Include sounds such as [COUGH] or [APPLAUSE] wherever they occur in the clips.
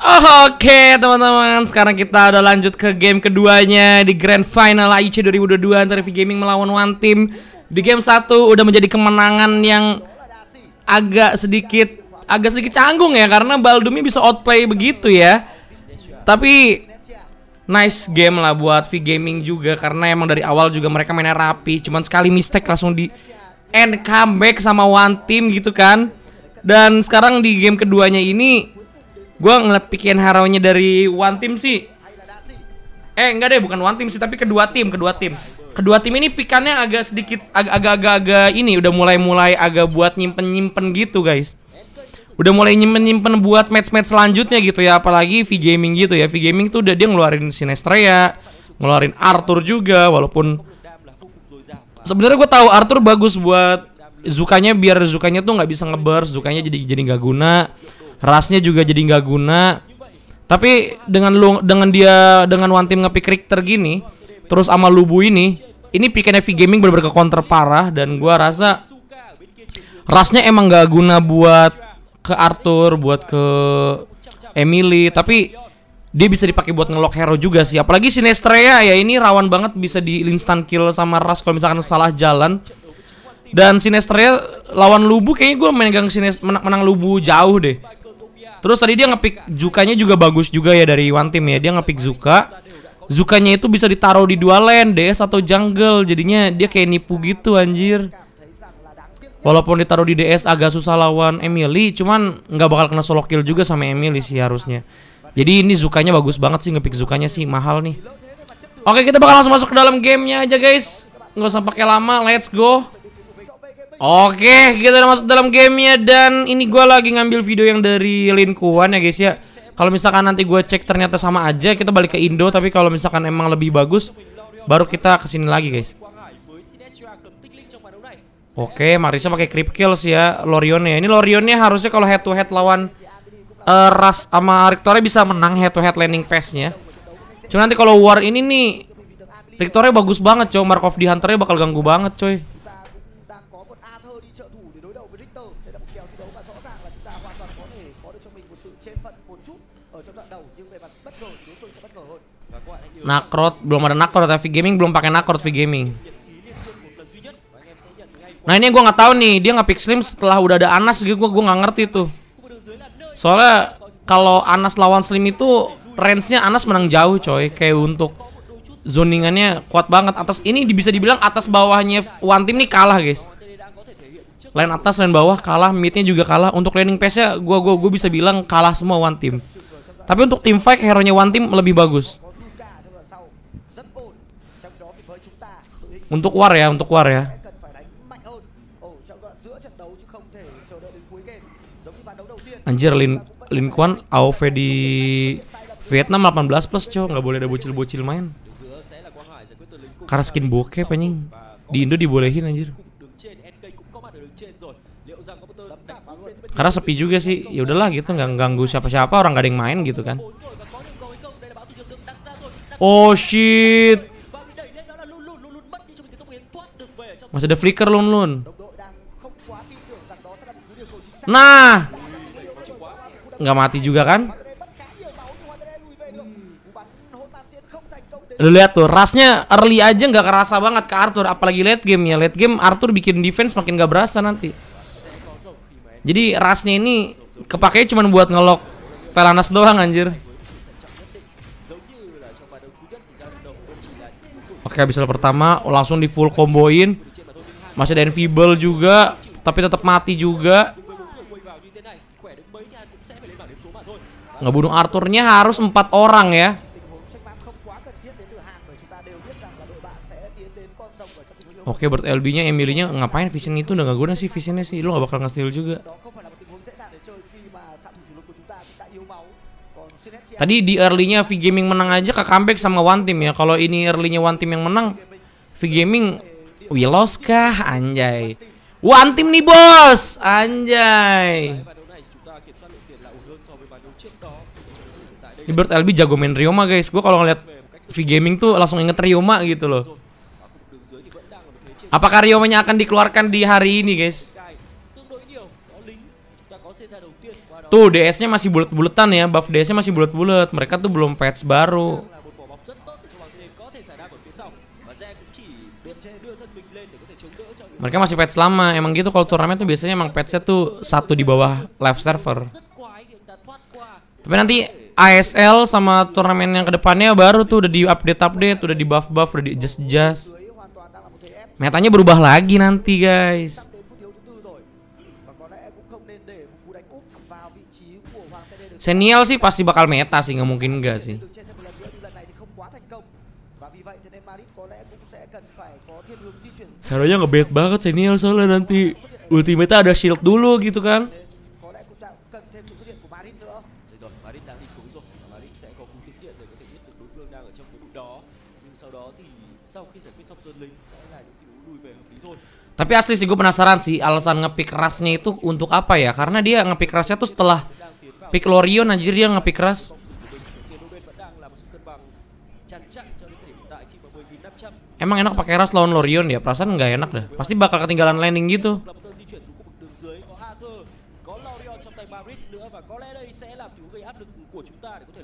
Oh, oke okay, teman-teman, sekarang kita udah lanjut ke game keduanya di Grand Final AIC 2022 antara V Gaming melawan One Team. Di game 1 udah menjadi kemenangan yang agak sedikit agak sedikit canggung ya karena Baldumi bisa outplay begitu ya. Tapi nice game lah buat V Gaming juga karena emang dari awal juga mereka mainnya rapi, cuman sekali mistake langsung di end comeback sama One Team gitu kan. Dan sekarang di game keduanya ini Gue ngeliat pikiran haraunya dari one team sih. Eh enggak deh, bukan one team sih, tapi kedua tim, kedua tim. Kedua tim ini pikannya agak sedikit agak-agak-agak ini udah mulai-mulai agak buat nyimpen-nyimpen gitu, guys. Udah mulai nyimpen-nyimpen buat match-match selanjutnya gitu ya, apalagi V Gaming gitu ya. V Gaming tuh udah dia ngeluarin Sinestrea, ngeluarin Arthur juga walaupun sebenarnya gue tahu Arthur bagus buat Zukanya biar Zukanya tuh nggak bisa ngebers, Zukanya jadi jadi nggak guna. Rasnya juga jadi nggak guna. Tapi dengan lu dengan dia dengan one team ngepick Richter gini, terus sama Lubu ini, ini pick v Gaming bener-bener ke counter parah dan gua rasa rasnya emang nggak guna buat ke Arthur, buat ke Emily, tapi dia bisa dipakai buat ngelock hero juga sih. Apalagi Sinestrea ya ini rawan banget bisa di instant kill sama Ras kalau misalkan salah jalan. Dan Sinestrea lawan Lubu kayaknya gue menang Lubu jauh deh. Terus tadi dia ngepick Zukanya juga bagus juga ya dari One Team ya. Dia ngepick Zuka. Zukanya itu bisa ditaruh di dua lane, DS atau jungle. Jadinya dia kayak nipu gitu anjir. Walaupun ditaruh di DS agak susah lawan Emily, cuman nggak bakal kena solo kill juga sama Emily sih harusnya. Jadi ini Zukanya bagus banget sih, ngepick Zukanya sih mahal nih. Oke, kita bakal langsung masuk ke dalam gamenya aja guys. Nggak usah pakai lama, let's go. Oke, kita udah masuk dalam gamenya dan ini gue lagi ngambil video yang dari Linkuan ya guys ya. Kalau misalkan nanti gue cek ternyata sama aja, kita balik ke Indo. Tapi kalau misalkan emang lebih bagus, baru kita kesini lagi guys. Oke, Marisa pakai creep kills ya Lorionnya. Ya. Ini Lorionnya harusnya kalau head to head lawan uh, Ras sama Rictore bisa menang head to head landing pass-nya. Cuma nanti kalau war ini nih Rictore bagus banget coy, Markov di Hunternya bakal ganggu banget coy. Nakrot belum ada Nakrot tapi ya, gaming belum pakai Nakrot V gaming. Nah ini gue nggak tahu nih dia nggak pixelim setelah udah ada Anas gitu gue gue nggak ngerti tuh. Soalnya kalau Anas lawan Slim itu range-nya Anas menang jauh coy kayak untuk zoningannya kuat banget atas ini bisa dibilang atas bawahnya one team nih kalah guys lain atas lain bawah kalah midnya juga kalah untuk landing pace nya gue gue gua bisa bilang kalah semua one team tapi untuk tim fight hero nya one team lebih bagus. Untuk war ya, untuk war ya. Anjir Lin Lin Kuan AOV di Vietnam 18 plus cowok nggak boleh ada bocil-bocil main. Karena skin bokeh anjing. Di Indo dibolehin anjir. Karena sepi juga sih. Ya udahlah gitu nggak ganggu siapa-siapa orang gak ada yang main gitu kan. Oh shit. Masih ada flicker Lun Lun. Nah. Nggak mati juga kan? Lu lihat tuh, rasnya early aja nggak kerasa banget ke Arthur, apalagi late game ya. Late game Arthur bikin defense makin gak berasa nanti. Jadi rasnya ini kepake cuma buat ngelok telanas doang anjir. Oke habis level pertama langsung di full comboin, Masih ada invisible juga, tapi tetap mati juga. Ngebunuh Arthurnya harus empat orang ya. Oke, buat LB-nya, Emily-nya ngapain vision itu udah gak guna sih visionnya sih. Lu gak bakal nge-steal juga. Tadi di early-nya V Gaming menang aja ke comeback sama One Team ya. Kalau ini early-nya One Team yang menang, V Gaming we lost kah anjay. One Team nih bos, anjay. Ini Bird LB jago main Ryoma guys. Gua kalau ngeliat V Gaming tuh langsung inget Ryoma gitu loh. Apakah Ryomanya akan dikeluarkan di hari ini guys? Tuh DS-nya masih bulat-bulatan ya, buff DS-nya masih bulat-bulat. Mereka tuh belum patch baru. Mereka masih patch lama. Emang gitu kalau turnamen tuh biasanya emang patch-nya tuh satu di bawah live server. Tapi nanti ASL sama turnamen yang kedepannya baru tuh udah di update update, udah di buff buff, udah di adjust adjust. Metanya berubah lagi nanti guys. Senial sih pasti bakal meta sih, nggak mungkin enggak sih. Caranya ngebet banget senial soalnya nanti ultimate ada shield dulu gitu kan. Tapi asli sih gue penasaran sih alasan ngepick rasnya itu untuk apa ya? Karena dia ngepick rasnya tuh setelah pick Lorion anjir dia ngepick ras. Emang enak pakai ras lawan Lorion ya? Perasaan nggak enak dah. Pasti bakal ketinggalan landing gitu.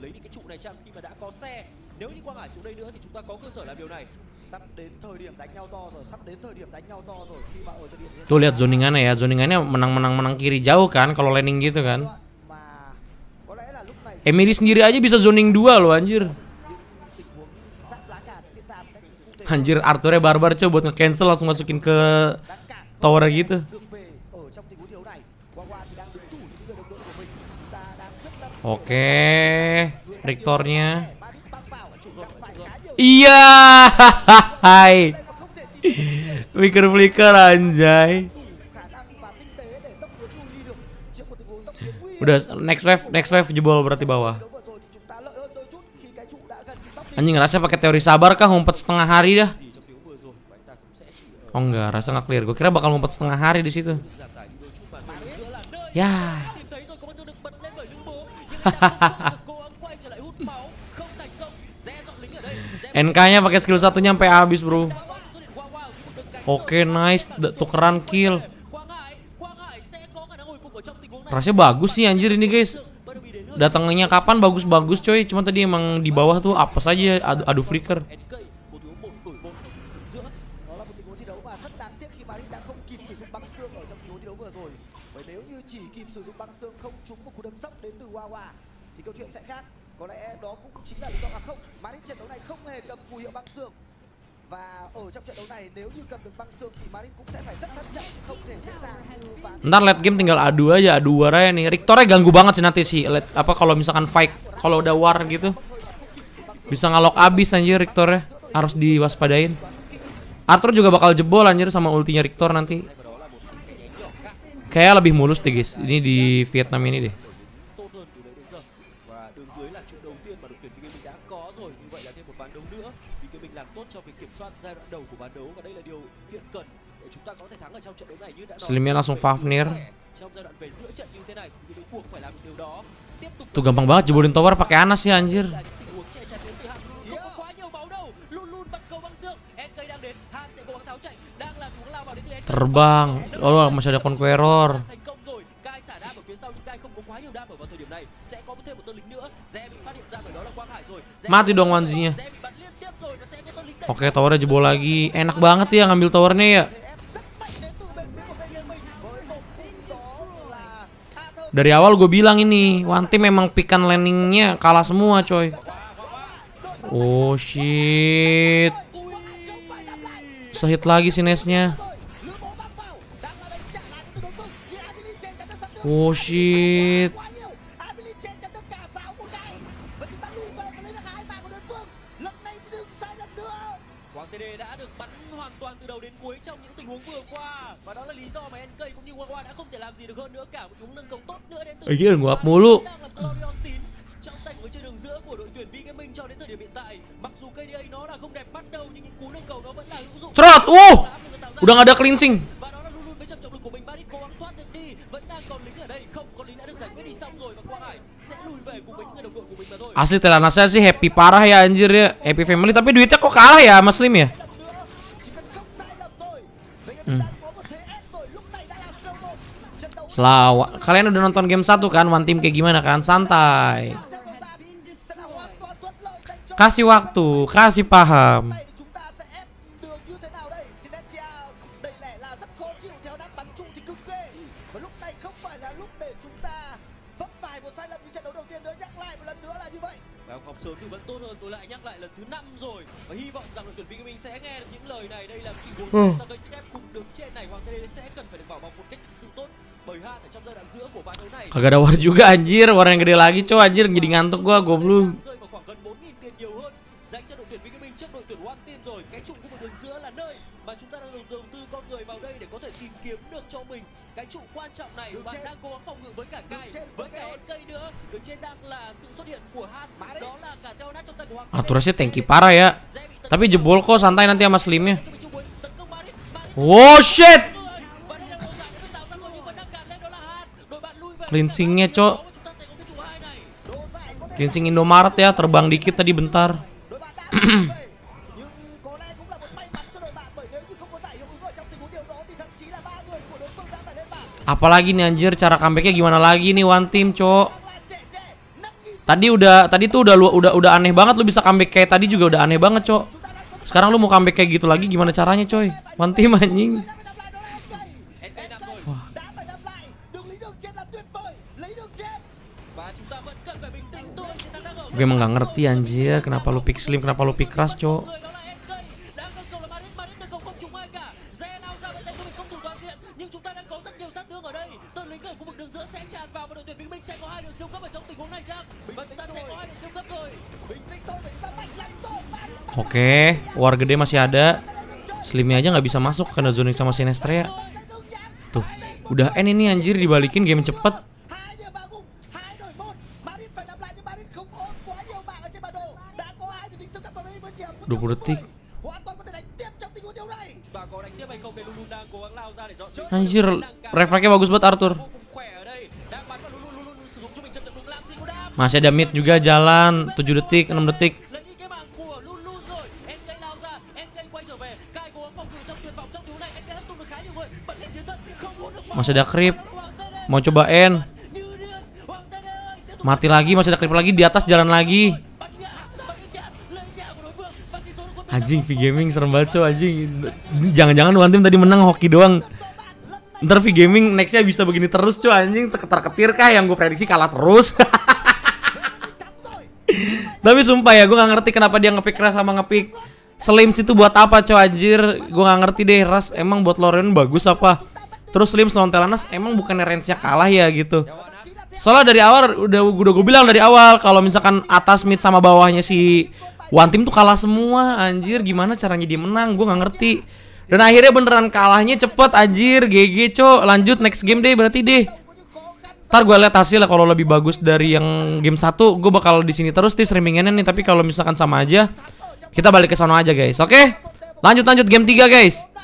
thấy đi cái trụ này chăng khi mà đã có xe nếu như quang hải xuống đây nữa thì chúng ta có cơ sở làm điều này sắp đến thời điểm đánh nhau to rồi sắp đến thời điểm đánh nhau to rồi khi mà ở thời điểm tuh lihat zoningannya ya zoningannya menang menang menang kiri jauh kan kalau landing gitu kan Emily sendiri aja bisa zoning dua loh anjir Anjir Arthurnya barbar coba buat nge-cancel langsung masukin ke tower gitu Oke, rektornya. Iya, hai. Flicker flicker anjay. Udah next wave, next wave jebol berarti bawah. Anjing ngerasa pakai teori sabar kah ngumpet setengah hari dah. Oh enggak, rasa nggak clear. Gue kira bakal ngumpet setengah hari di situ. Ya. yeah. [LAUGHS] NK-nya pakai skill satunya sampai habis, Bro. Oke, okay, nice. Tukeran kill. Rasanya bagus sih anjir ini, guys. Datangnya kapan bagus-bagus, coy. Cuma tadi emang di bawah tuh apa saja adu, adu flicker. Kawa thì câu chuyện sẽ khác có lẽ đó cũng chính là lý do mà không mà đến trận đấu này không hề cầm phù hiệu băng xương và ở trong trận đấu này nếu như cầm được băng xương thì Marin cũng sẽ phải rất thận trọng không thể dễ dàng như ván Ntar late game tinggal adu aja adu aja nih. Rictor ganggu banget sih nanti sih late, apa kalau misalkan fight kalau udah war gitu. Bisa ngalok abis anjir ya. Harus diwaspadain. Arthur juga bakal jebol anjir sama ultinya Rictor nanti. Kayak lebih mulus deh guys. Ini di Vietnam ini deh. giai đoạn đầu của ván đấu và đây là điều kiện cần để chúng ta có thể thắng ở trong trận đấu này như đã nói. Slimir langsung Fafnir. Trong giai đoạn về giữa trận như thế này thì đối buộc phải làm điều đó. Tiếp tục Tuh gampang banget jebolin tower pakai Anas sih anjir. Terbang. Oh, masih ada Conqueror. Mati dong Wanzinya. Oke, towernya jebol lagi. Enak banget ya ngambil towernya ya. Dari awal gue bilang ini, Wanti memang pikan landingnya kalah semua coy. Oh shit. Sehit lagi si Nesnya. Oh shit. NTD đã được bắn hoàn toàn từ đầu đến cuối trong những tình huống vừa qua và đó là lý do mà NK cũng như Wawa đã không thể làm gì được hơn nữa cả một hướng nâng cống tốt nữa đến từ ý kiến của Apollo trong tay của trên đường giữa của đội tuyển Vingaming cho đến thời điểm hiện tại mặc dù KDA nó là không đẹp bắt đầu nhưng những cú nâng cầu nó vẫn là hữu dụng. Trot, u. Udah ada cleansing. đang còn asli telana saya sih happy parah ya anjir ya happy family tapi duitnya kok kalah ya mas Lim ya hmm. Selawa. Kalian udah nonton game satu kan? One team kayak gimana kan? Santai. Kasih waktu, kasih paham. thứ 5 rồi và hy vọng rằng đội tuyển Vinh Minh sẽ nghe được những lời này. Đây là kỳ vốn ta gây sức ép cùng đứng trên này Hoàng Tê sẽ cần phải được bảo bọc một cách thực sự tốt. Berhan ở trong giai đoạn giữa của ván đấu này. Kagak ada war juga anjir, war yang gede lagi coy anjir jadi ngantuk gua goblok. Rơi vào khoảng gần 4000 tiền nhiều hơn dành cho đội tuyển Vinh Minh trước đội tuyển One Team rồi. Cái trục khu đường giữa là nơi mà chúng ta đang đầu tư con người vào đây để có thể tìm kiếm được cho mình cái trụ quan trọng này đường và trên. đang cố gắng phòng ngự với cả cây với cả hòn cây nữa đường trên đang là sự xuất hiện của hát đó là cả theo nát trong tay của hoàng aturasi tanky parah ya tapi jebol kok santai nanti sama slimnya oh shit cleansingnya cok cleansing Indomaret ya terbang dikit tadi bentar Apalagi nih anjir cara comebacknya gimana lagi nih one team, cok. Tadi udah tadi tuh udah lu udah udah aneh banget lu bisa comeback kayak tadi juga udah aneh banget, cok. Sekarang lu mau comeback kayak gitu lagi gimana caranya, coy? One team anjing. Gue emang gak ngerti anjir Kenapa lu pick slim Kenapa lu pick keras cok vào và đội tuyển Bình Minh sẽ có hai đường siêu cấp ở trong tình huống này chắc Và chúng ta sẽ có hai đường siêu cấp rồi. Bình Minh tĩnh và chúng ta mạnh lắm thôi. Oke, okay, war gede masih ada. Slimmy aja nggak bisa masuk karena zoning sama Sinestra ya. Tuh, udah end ini anjir dibalikin game cepet. Dua puluh detik. Anjir, refleksnya bagus banget Arthur. Masih ada mid juga jalan 7 detik 6 detik Masih ada creep Mau coba end Mati lagi masih ada creep lagi Di atas jalan lagi Anjing V Gaming serem banget coy anjing Jangan-jangan One tim tadi menang hoki doang Ntar V Gaming nextnya bisa begini terus cow anjing Ketar-ketir kah yang gue prediksi kalah terus [LAUGHS] Tapi sumpah ya, gue gak ngerti kenapa dia ngepick Ras sama ngepick Slim situ buat apa cowok anjir Gue gak ngerti deh Ras emang buat Lorian bagus apa Terus slim lawan Telanas emang bukan range-nya kalah ya gitu Soalnya dari awal udah, udah gue bilang dari awal kalau misalkan atas mid sama bawahnya si One Team tuh kalah semua anjir gimana caranya dia menang gue gak ngerti dan akhirnya beneran kalahnya cepet anjir GG cowok, lanjut next game deh berarti deh Ntar gue lihat hasilnya kalau lebih bagus dari yang game 1 Gue bakal di sini terus di streamingnya nih Tapi kalau misalkan sama aja Kita balik ke sana aja guys Oke okay? Lanjut lanjut game 3 guys